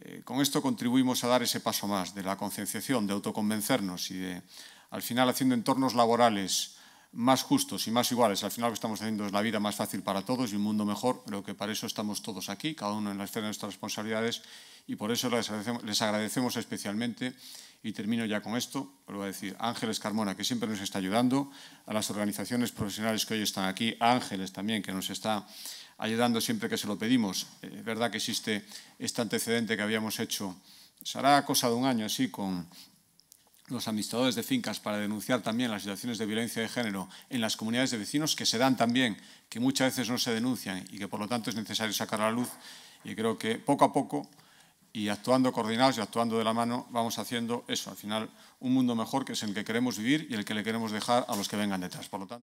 Eh, con esto contribuimos a dar ese paso más de la concienciación, de autoconvencernos y de, al final, haciendo entornos laborales más justos y más iguales. Al final lo que estamos haciendo es la vida más fácil para todos y un mundo mejor. Creo que para eso estamos todos aquí, cada uno en la esfera de nuestras responsabilidades y por eso les agradecemos, especialmente. Y termino ya con esto, vuelvo a decir, Ángeles Carmona, que siempre nos está ayudando, a las organizaciones profesionales que hoy están aquí, Ángeles también, que nos está ayudando siempre que se lo pedimos. Es verdad que existe este antecedente que habíamos hecho, será cosa de un año así, con los administradores de fincas para denunciar también las situaciones de violencia de género en las comunidades de vecinos que se dan también, que muchas veces no se denuncian y que por lo tanto es necesario sacar a la luz. Y creo que poco a poco y actuando coordinados y actuando de la mano vamos haciendo eso, al final un mundo mejor que es el que queremos vivir y el que le queremos dejar a los que vengan detrás. Por lo tanto,